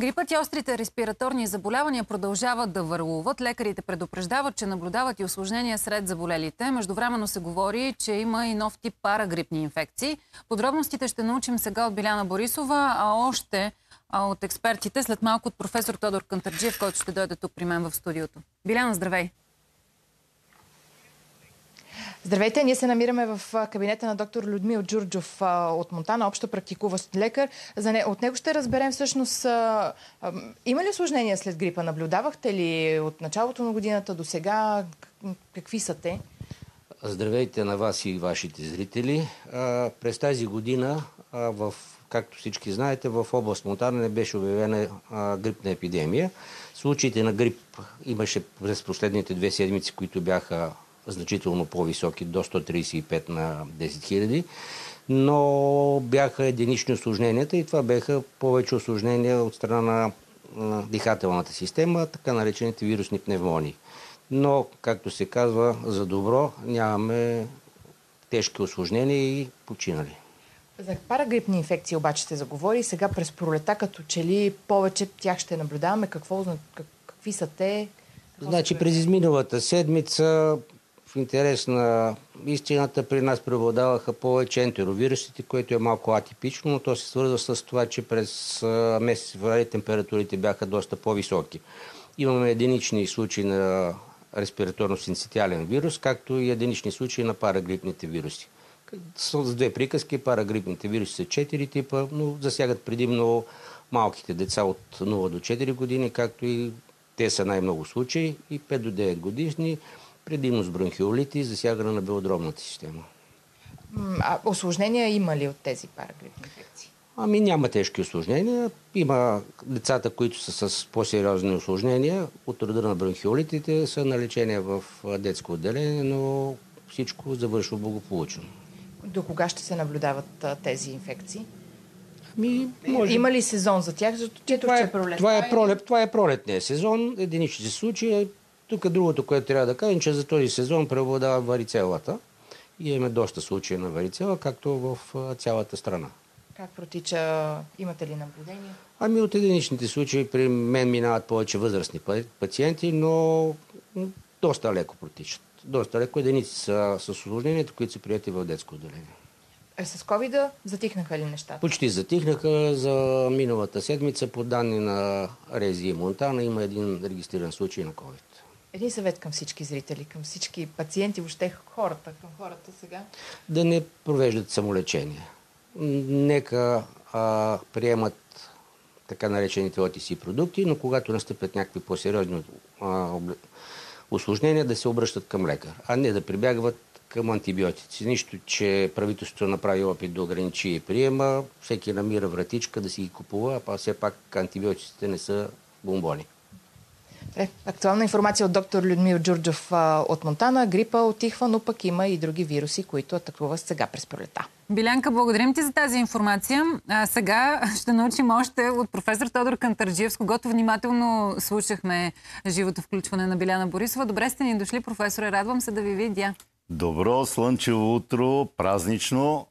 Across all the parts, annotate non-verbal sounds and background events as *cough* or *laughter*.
Грипът и острите респираторни заболявания продължават да върлуват. Лекарите предупреждават, че наблюдават и осложнения сред заболелите. Междувременно се говори, че има и нов тип парагрипни инфекции. Подробностите ще научим сега от Биляна Борисова, а още от експертите, след малко от професор Тодор Кантарджиев, който ще дойде тук при мен в студиото. Биляна, здравей! Здравейте, ние се намираме в кабинета на доктор Людмил Джурджов от Монтана, общо практикуващ лекар. За не... От него ще разберем всъщност има ли осложнения след грипа? Наблюдавахте ли от началото на годината до сега? Какви са те? Здравейте на вас и вашите зрители. А, през тази година, а, в, както всички знаете, в област Монтана не беше обявена а, грипна епидемия. Случаите на грип имаше през последните две седмици, които бяха значително по-високи, до 135 на 10 000 но бяха единични осложненията и това бяха повече осложнения от страна на дихателната система, така наречените вирусни пневмонии. Но, както се казва, за добро нямаме тежки осложнения и починали. За парагрипни инфекции обаче се заговори. Сега през пролета, като че ли повече тях ще наблюдаваме, какво, какви са те? Какво значи, през изминалата седмица интерес на истината при нас преобладаваха повече ентеровирусите, което е малко атипично, но то се свързва с това, че през месец феврари температурите бяха доста по-високи. Имаме единични случаи на респираторно-синцитиален вирус, както и единични случаи на парагрипните вируси. С две приказки, парагрипните вируси са 4 типа, но засягат предимно малките деца от 0 до 4 години, както и те са най-много случаи, и 5 до 9 годишни, Предимно с бронхиолити и засягане на белодробната система. А осложнения има ли от тези парагрипни инфекции? Ами няма тежки осложнения. Има децата, които са с по-сериозни осложнения от рода на бронхиолитите, са на лечение в детско отделение, но всичко завършва благополучно. До кога ще се наблюдават тези инфекции? Ми, може... Има ли сезон за тях? Защото е, е- това, е, пролет. това е пролет. Това е пролетния сезон. Единични случаи тук другото, което трябва да кажем, че за този сезон преобладава варицелата. И имаме доста случаи на варицела, както в цялата страна. Как протича? Имате ли наблюдение? Ами от единичните случаи при мен минават повече възрастни пациенти, но доста леко протичат. Доста леко единици са с осложненията, които са прияти в детско отделение. А е, с covid затихнаха ли нещата? Почти затихнаха. За миналата седмица, по данни на Рези и Монтана, има един регистриран случай на COVID един съвет към всички зрители, към всички пациенти, въобще хората, към хората сега? Да не провеждат самолечение. Нека а, приемат така наречените ОТС продукти, но когато настъпят някакви по-сериозни осложнения, да се обръщат към лекар, а не да прибягват към антибиотици. Нищо, че правителството направи опит да ограничи и приема, всеки намира вратичка да си ги купува, а все пак антибиотиците не са бомбони. Добре. Актуална информация от доктор Людмил Джурджов от Монтана. Грипа отихва, но пък има и други вируси, които атакува сега през пролета. Билянка, благодарим ти за тази информация. А, сега ще научим още от професор Тодор Кантарджиев, с когото внимателно слушахме живото включване на Биляна Борисова. Добре сте ни дошли, професоре. Радвам се да ви видя. Добро слънчево утро, празнично.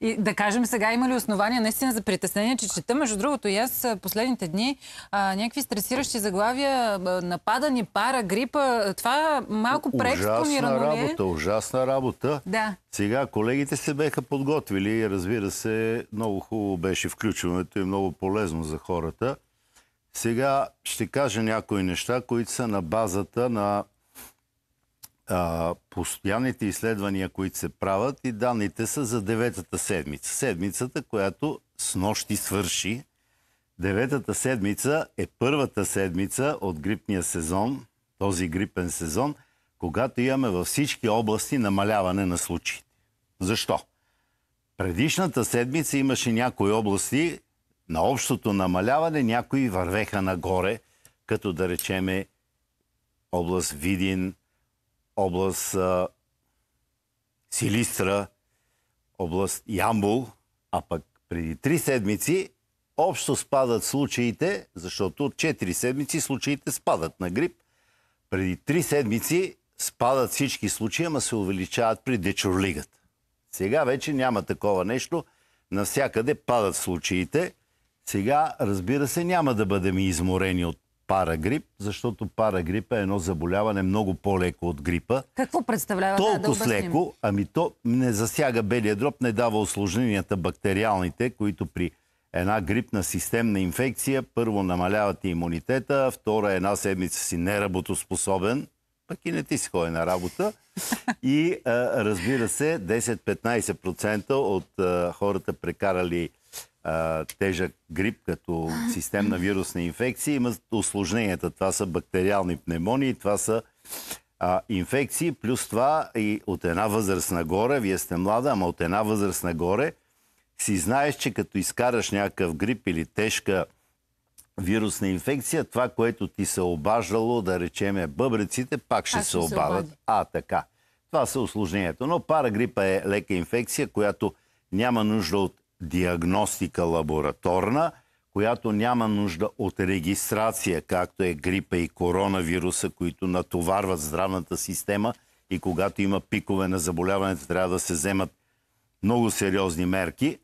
И да кажем сега, има ли основания наистина за притеснение, че чета, между другото, и аз последните дни а, някакви стресиращи заглавия, нападани, пара, грипа, това малко преекспонирано ли е? Ужасна работа, ужасна работа. Да. Сега колегите се беха подготвили, разбира се, много хубаво беше включването и много полезно за хората. Сега ще кажа някои неща, които са на базата на а, постоянните изследвания, които се правят и данните са за деветата седмица. Седмицата, която с нощи свърши. Деветата седмица е първата седмица от грипния сезон, този грипен сезон, когато имаме във всички области намаляване на случаите. Защо? Предишната седмица имаше някои области на общото намаляване, някои вървеха нагоре, като да речеме област Видин, област а, Силистра, област Ямбул, а пък преди три седмици общо спадат случаите, защото от четири седмици случаите спадат на грип. Преди три седмици спадат всички случаи, ама се увеличават при дечурлигата. Сега вече няма такова нещо. Навсякъде падат случаите. Сега, разбира се, няма да бъдем изморени от парагрип, защото парагрип е едно заболяване много по-леко от грипа. Какво представлява? Толкова да, да леко, ами то не засяга белия дроб, не дава осложненията бактериалните, които при една грипна системна инфекция първо намаляват имунитета, втора една седмица си неработоспособен, пък и не ти си ходи на работа. И а, разбира се, 10-15% от а, хората прекарали а, тежък грип, като системна вирусна инфекция, има осложненията. Това са бактериални пневмонии, това са а, инфекции, плюс това и от една възраст нагоре, вие сте млада, ама от една възраст нагоре, си знаеш, че като изкараш някакъв грип или тежка вирусна инфекция, това, което ти се обаждало, да речеме бъбреците, пак ще, се обадят. А, така. Това са осложнението. Но парагрипа е лека инфекция, която няма нужда от диагностика лабораторна, която няма нужда от регистрация, както е грипа и коронавируса, които натоварват здравната система и когато има пикове на заболяването, трябва да се вземат много сериозни мерки.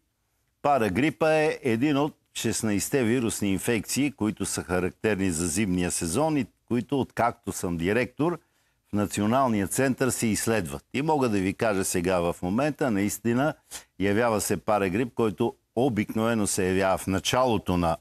Парагрипа е един от 16-те вирусни инфекции, които са характерни за зимния сезон и които, откакто съм директор – националния център се изследват. И мога да ви кажа сега в момента, наистина явява се парагрип, който обикновено се явява в началото на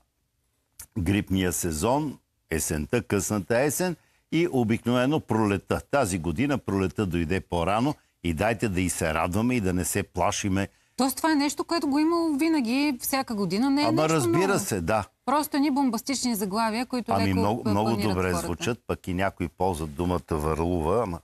грипния сезон, есента, късната есен и обикновено пролета. Тази година пролета дойде по-рано и дайте да и се радваме и да не се плашиме. Тоест това е нещо, което го имало винаги, всяка година. Не е Ама разбира се, да. Просто ни бомбастични заглавия, които ами, леко много, много добре хората. звучат, пък и някои ползват думата върлува, ама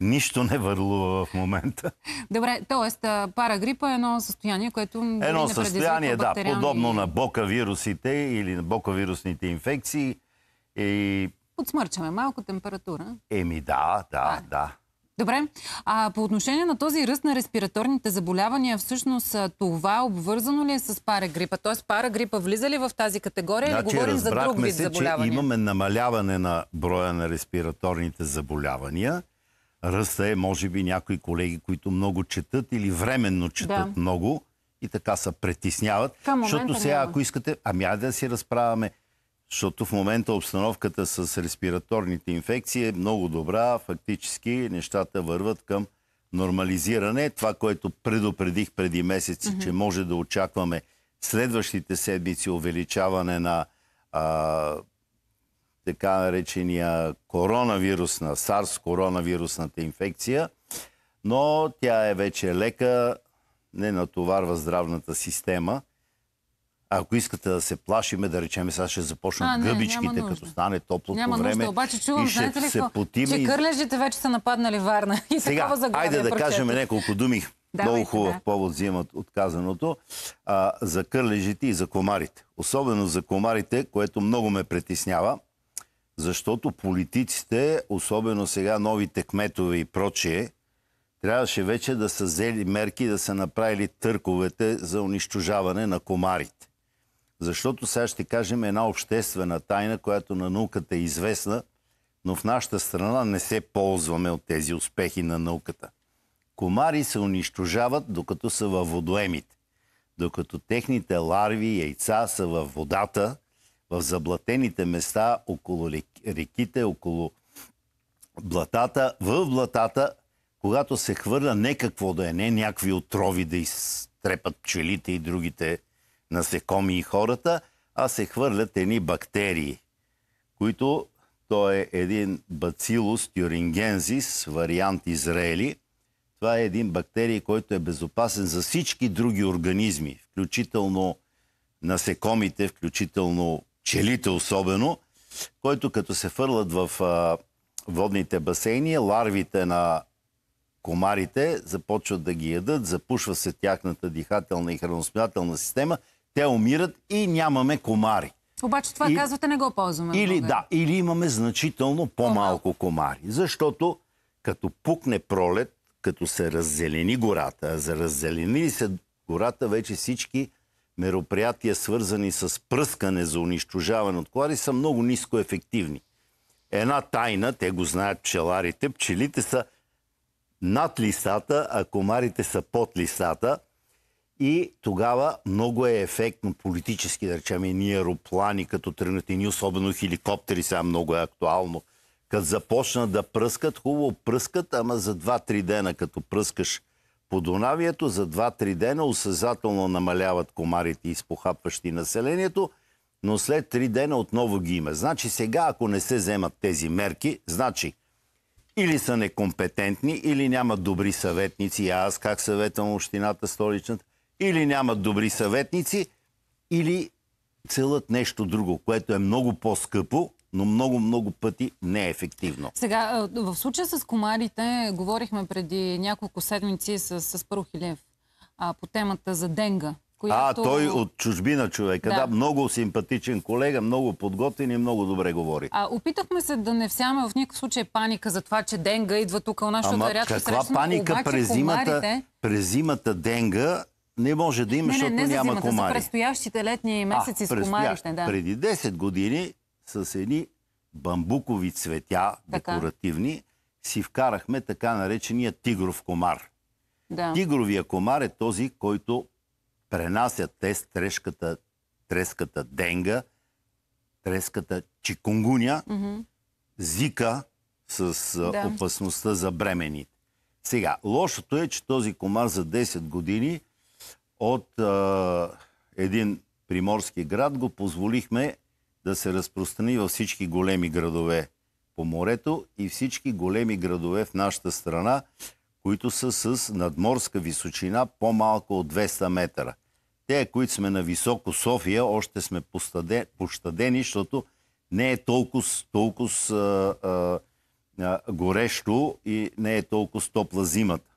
нищо не върлува в момента. Добре, т.е. парагрипа е едно състояние, което... Едно състояние, да, подобно на бока вирусите или на бока вирусните инфекции. И... Подсмърчаме малко температура. Еми да, да, а. да. Добре. А по отношение на този ръст на респираторните заболявания, всъщност това обвързано ли е с парагрипа? Тоест парагрипа влиза ли в тази категория значи, или говорим за друг вид се, заболявания? Че имаме намаляване на броя на респираторните заболявания. Ръста е, може би, някои колеги, които много четат или временно четат да. много и така се притесняват. защото сега, няма. ако искате, ами айде да си разправяме защото в момента обстановката с респираторните инфекции е много добра. Фактически нещата върват към нормализиране. Това, което предупредих преди месеци, mm-hmm. че може да очакваме следващите седмици увеличаване на а, така наречения на SARS коронавирусната инфекция, но тя е вече лека, не натоварва здравната система ако искате да се плашиме, да речеме, сега ще започнат гъбичките, като стане топлото няма време. Нужда. Обаче чувам, знаете ли, се потиме. Че кърлежите вече са нападнали Варна. И сега, такова айде е да кажем няколко думи. Давайте, Много хубав да. повод взимат отказаното. А, за кърлежите и за комарите. Особено за комарите, което много ме притеснява, защото политиците, особено сега новите кметове и прочие, трябваше вече да са взели мерки да са направили търковете за унищожаване на комарите. Защото сега ще кажем една обществена тайна, която на науката е известна, но в нашата страна не се ползваме от тези успехи на науката. Комари се унищожават, докато са във водоемите. Докато техните ларви и яйца са във водата, в заблатените места около реките, около блатата, в блатата, когато се хвърля не какво да е, не някакви отрови да изтрепат пчелите и другите насекоми и хората, а се хвърлят едни бактерии, които то е един бацилус тюрингензис, вариант Израели. Това е един бактерий, който е безопасен за всички други организми, включително насекомите, включително пчелите особено, който като се фърлят в а, водните басейни, ларвите на комарите започват да ги ядат, запушва се тяхната дихателна и храносмятелна система – те умират и нямаме комари. Обаче това и... казвате, не го ползваме. Или, да, или имаме значително по-малко комари. Защото като пукне пролет, като се раззелени гората, а за раззеленили се гората вече всички мероприятия, свързани с пръскане за унищожаване от комари, са много ниско ефективни. Една тайна, те го знаят пчеларите, пчелите са над лисата, а комарите са под лисата – и тогава много е ефектно политически, да речем, едни аероплани, като тръгнат, ни особено хеликоптери, сега много е актуално. Като започнат да пръскат, хубаво пръскат, ама за 2-3 дена, като пръскаш по Дунавието, за 2-3 дена осъзнателно намаляват комарите, изпохапващи населението, но след 3 дена отново ги има. Значи сега, ако не се вземат тези мерки, значи или са некомпетентни, или нямат добри съветници. аз как съветвам общината столичната? или нямат добри съветници, или целът нещо друго, което е много по-скъпо, но много, много пъти не е ефективно. Сега, в случая с комарите, говорихме преди няколко седмици с, с а, по темата за денга. Която... А, той от чужбина човека. Да. да, много симпатичен колега, много подготвен и много добре говори. А, опитахме се да не всяме в никакъв случай паника за това, че денга идва тук у нас, защото е рядко Каква паника обаче, през, зимата, комарите... през зимата денга не може да има, не, защото не, не няма зимата, комари. За предстоящите летни месеци а, с комарите. Да. Преди 10 години с едни бамбукови цветя, така. декоративни, си вкарахме така наречения тигров комар. Да. Тигровия комар е този, който пренася тест трешката, треската денга, треската чикунгуня, mm -hmm. зика с да. опасността за бремените. Сега, лошото е, че този комар за 10 години от а, един приморски град го позволихме да се разпространи във всички големи градове по морето и всички големи градове в нашата страна, които са с надморска височина по-малко от 200 метра. Те, които сме на високо София, още сме пощадени, защото не е толкова, толкова а, а, горещо и не е толкова топла зимата.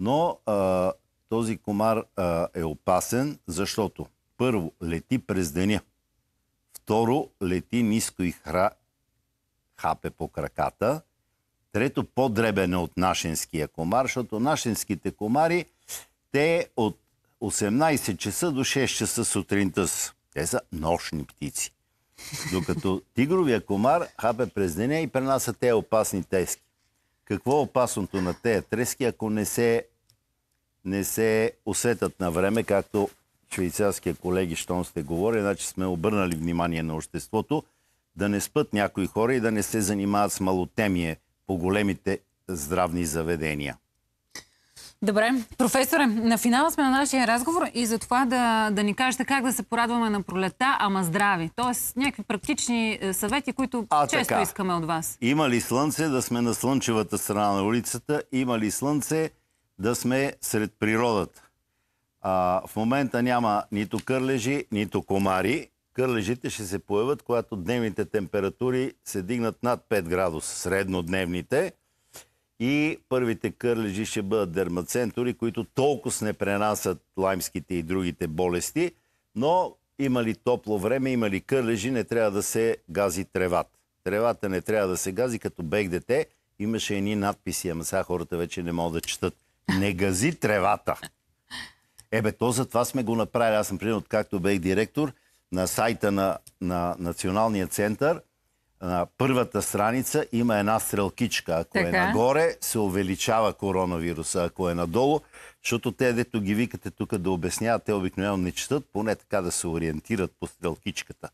Но а, този комар а, е опасен, защото първо, лети през деня. Второ, лети ниско и хра... хапе по краката. Трето, по-дребен е от нашинския комар, защото нашинските комари, те от 18 часа до 6 часа сутринта са. Те са нощни птици. Докато тигровия комар хапе през деня и пренася те опасни тески, Какво е опасното на тези трески, ако не се не се усетат на време, както швейцарския колеги, щом сте говорили, значи сме обърнали внимание на обществото, да не спът някои хора и да не се занимават с малотемие по големите здравни заведения. Добре, професоре, на финала сме на нашия разговор и за това да, да ни кажете как да се порадваме на пролета, ама здрави. Тоест някакви практични е, съвети, които а, често така. искаме от вас. Има ли слънце, да сме на слънчевата страна на улицата, има ли слънце, да сме сред природата. А, в момента няма нито кърлежи, нито комари. Кърлежите ще се появят, когато дневните температури се дигнат над 5 градуса, среднодневните. И първите кърлежи ще бъдат дермацентори, които толкова не пренасят лаймските и другите болести, но има ли топло време, има ли кърлежи, не трябва да се гази тревата. Тревата не трябва да се гази, като бег дете имаше едни надписи, ама сега хората вече не могат да четат не гази тревата. Ебе, то за това сме го направили. Аз, например, както бех директор на сайта на, на Националния център, на първата страница има една стрелкичка. Ако е така. е нагоре, се увеличава коронавируса. Ако е надолу, защото те, дето ги викате тук да обясняват, те обикновено не четат, поне така да се ориентират по стрелкичката.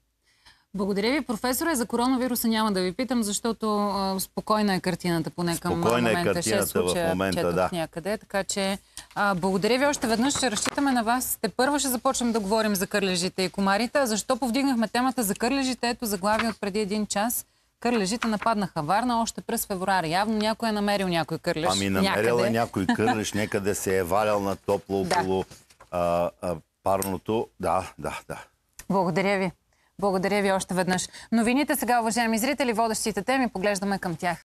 Благодаря ви, професоре. За коронавируса няма да ви питам, защото а, спокойна е картината, поне към спокойна е момента. Спокойна е картината случая, в момента, да. някъде. Така че, а, благодаря ви още веднъж. че разчитаме на вас. Те първо ще започнем да говорим за кърлежите и комарите. Защо повдигнахме темата за кърлежите? Ето заглавие от преди един час. Кърлежите нападнаха Варна още през февруари. Явно някой е намерил някой кърлеж. Ами намерил е някой кърлеж, *laughs* някъде се е валял на топло около да. а, парното. Да, да, да. Благодаря ви. Благодаря ви още веднъж. Новините сега, уважаеми зрители, водещите теми, поглеждаме към тях.